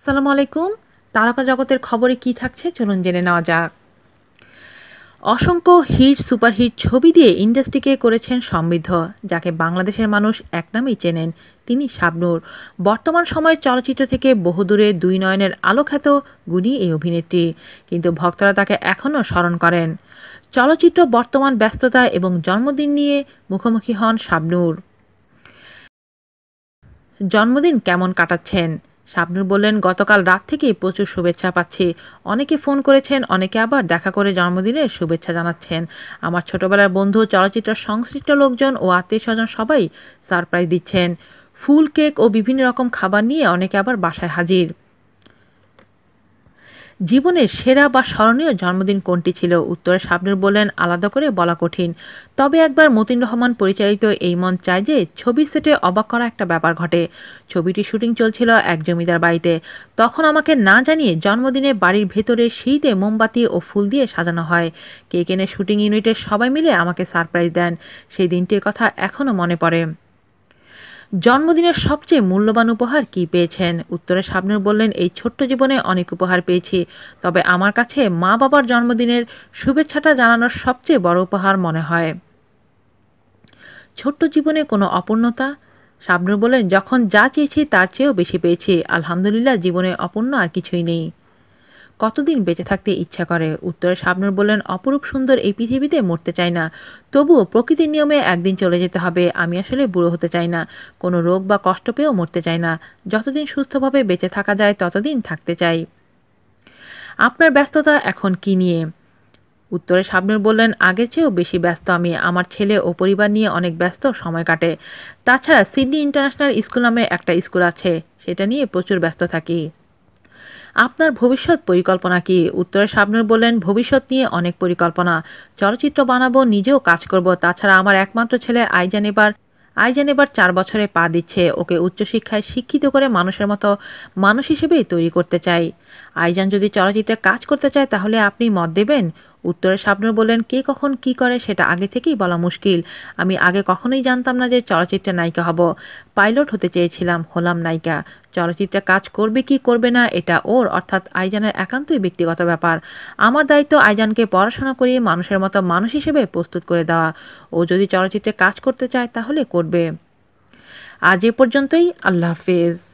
আসসালামু আলাইকুম তারকা জগতের খবরে কি থাকছে চলুন জেনে নেওয়া যাক অসংখ্য হিট সুপারহিট ছবি দিয়ে ইন্ডাস্ট্রিকে করেছেন সমৃদ্ধ যাকে বাংলাদেশের মানুষ এক নামেই চেনেন তিনি শাবনুর বর্তমান সময়ে চলচ্চিত্র থেকে বহুদূরে দুই নয়নের আলোখ্যাত গুণী এই অভিনেত্রী কিন্তু ভক্তরা তাকে এখনও স্মরণ করেন চলচ্চিত্র বর্তমান ব্যস্ততা এবং জন্মদিন নিয়ে মুখোমুখি হন শাবনুর জন্মদিন কেমন কাটাচ্ছেন শাবনুর বললেন গতকাল রাত থেকেই প্রচুর শুভেচ্ছা পাচ্ছি অনেকে ফোন করেছেন অনেকে আবার দেখা করে জন্মদিনের শুভেচ্ছা জানাচ্ছেন আমার ছোটবেলার বন্ধু চলচ্চিত্র সংশ্লিষ্ট লোকজন ও আত্মীয় স্বজন সবাই সারপ্রাইজ দিচ্ছেন ফুল কেক ও বিভিন্ন রকম খাবার নিয়ে অনেকে আবার বাসায় হাজির জীবনের সেরা বা স্মরণীয় জন্মদিন কোনটি ছিল উত্তরে সাবনুর বললেন আলাদা করে বলা কঠিন তবে একবার মতিন রহমান পরিচালিত এই মন চায় যে ছবির সেটে অবাক করা একটা ব্যাপার ঘটে ছবিটি শুটিং চলছিল এক জমিদার বাড়িতে তখন আমাকে না জানিয়ে জন্মদিনে বাড়ির ভেতরে শীতে মোমবাতি ও ফুল দিয়ে সাজানো হয় কে কেনে শুটিং ইউনিটের সবাই মিলে আমাকে সারপ্রাইজ দেন সেই দিনটির কথা এখনও মনে পড়ে জন্মদিনের সবচেয়ে মূল্যবান উপহার কি পেয়েছেন উত্তরে সাবনুর বললেন এই ছোট্ট জীবনে অনেক উপহার পেয়েছি তবে আমার কাছে মা বাবার জন্মদিনের শুভেচ্ছাটা জানানোর সবচেয়ে বড় উপহার মনে হয় ছোট্ট জীবনে কোনো অপূর্ণতা সাবনুর বলেন যখন যা চেয়েছি তার চেয়েও বেশি পেয়েছি আলহামদুলিল্লাহ জীবনে অপূর্ণ আর কিছুই নেই কতদিন বেঁচে থাকতে ইচ্ছা করে উত্তরে শাবনুর বললেন অপরূপ সুন্দর এই পৃথিবীতে মরতে চাই না তবুও প্রকৃতির নিয়মে একদিন চলে যেতে হবে আমি আসলে বুড়ো হতে চাই না কোনো রোগ বা কষ্ট পেয়েও মরতে চাই না যতদিন সুস্থভাবে বেঁচে থাকা যায় ততদিন থাকতে চাই আপনার ব্যস্ততা এখন কি নিয়ে উত্তরে শাবনুর বললেন আগের চেয়েও বেশি ব্যস্ত আমি আমার ছেলে ও পরিবার নিয়ে অনেক ব্যস্ত সময় কাটে তাছাড়া সিডনি ইন্টারন্যাশনাল স্কুল নামে একটা স্কুল আছে সেটা নিয়ে প্রচুর ব্যস্ত থাকি আপনার ভবিষ্যৎ পরিকল্পনা কি উত্তরে সাবনুর বললেন ভবিষ্যৎ নিয়ে অনেক পরিকল্পনা চলচ্চিত্র বানাবো নিজেও কাজ করব তাছাড়া আমার একমাত্র ছেলে আইজান এবার আইজান এবার চার বছরে পা দিচ্ছে ওকে উচ্চশিক্ষায় শিক্ষিত করে মানুষের মতো মানুষ হিসেবেই তৈরি করতে চাই আইজান যদি চলচ্চিত্রে কাজ করতে চায় তাহলে আপনি মত দেবেন উত্তরে শাবনূর বললেন কে কখন কি করে সেটা আগে থেকেই বলা মুশকিল আমি আগে কখনোই জানতাম না যে চলচ্চিত্রে নায়িকা হব পাইলট হতে চেয়েছিলাম হলাম নায়িকা চলচ্চিত্রে কাজ করবে কি করবে না এটা ওর অর্থাৎ আইজানের একান্তই ব্যক্তিগত ব্যাপার আমার দায়িত্ব আইজানকে পড়াশোনা করিয়ে মানুষের মতো মানুষ হিসেবে প্রস্তুত করে দেওয়া ও যদি চলচ্চিত্রে কাজ করতে চায় তাহলে করবে আজ এ পর্যন্তই আল্লাহ হাফেজ